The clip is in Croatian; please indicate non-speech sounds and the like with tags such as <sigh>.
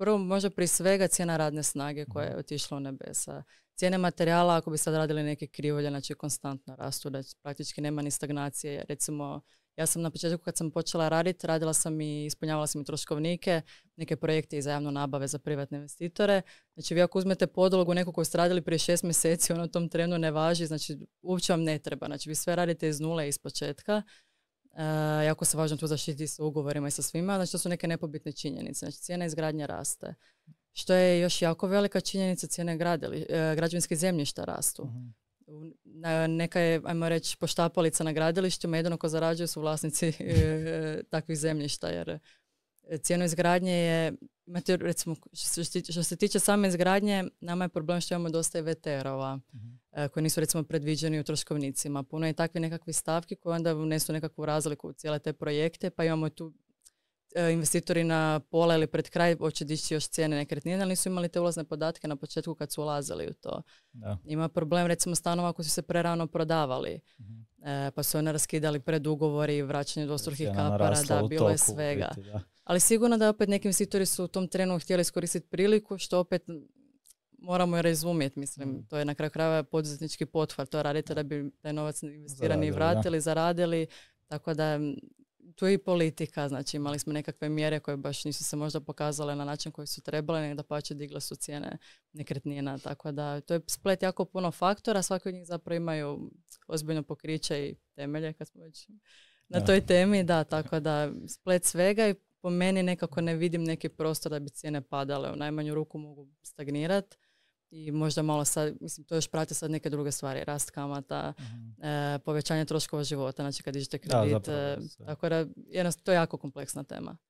Prvo, možda prije svega cijena radne snage koja je mhm. otišla u nebesa. Cijene materijala, ako bi sad radili neke krivolje, znači konstantno rastu, da praktički nema ni stagnacije. Recimo, ja sam na početku kad sam počela raditi, radila sam i ispunjavala sam i troškovnike, neke projekte i za nabave za privatne investitore. Znači vi ako uzmete podlogu neko koju ste radili prije šest mjeseci, ono u tom trenu ne važi, znači uopće vam ne treba. Znači vi sve radite iz nule, iz početka. E, jako se važno tu zaštiti sa ugovorima i sa svima. Znači, to su neke nepobitne činjenice. Znači, cijena izgradnja raste. Što je još jako velika činjenica, cijene gradili, e, zemljišta rastu. Mhm. neka je, ajmo reći, poštapalica na gradilištima, jedino ko zarađuju su vlasnici e, <laughs> takvih zemljišta, jer cijena izgradnje je, recimo, što se, tiče, same izgradnje, nama je problem što imamo dosta i vtr E, koji nisu recimo predviđeni u troškovnicima. Puno je takvi nekakvi stavki koje onda unesu nekakvu razliku u cijele te projekte, pa imamo tu e, investitori na pola ili pred kraj hoće dići još cijene nekretnine, ali nisu imali te ulazne podatke na početku kad su ulazili u to. Ima problem recimo stanova koji su se prerano prodavali, mhm. e, pa su onda raskidali predugovori, vraćanje dvostruhih kapara, da, bilo je svega. Ali sigurno da opet neki investitori su u tom trenu htjeli iskoristiti priliku, što opet moramo je razumjeti, mislim, mm. to je na kraju krajeva poduzetnički potvar, to radite da bi taj novac investirani i vratili, da. zaradili, tako da tu je i politika, znači imali smo nekakve mjere koje baš nisu se možda pokazale na način koji su trebale, nego da će digle su cijene nekretnina, tako da to je splet jako puno faktora, svaki od njih zapravo imaju ozbiljno pokriće i temelje, kad smo već na toj temi, da, tako da splet svega i po meni nekako ne vidim neki prostor da bi cijene padale, u najmanju ruku mogu stagnirati, i možda malo sad, mislim, to još prate sad neke druge stvari, rast kamata, mhm. e, povećanje troškova života, znači kad dižete kredit. Da, zapravo, e, tako da, to je jako kompleksna tema.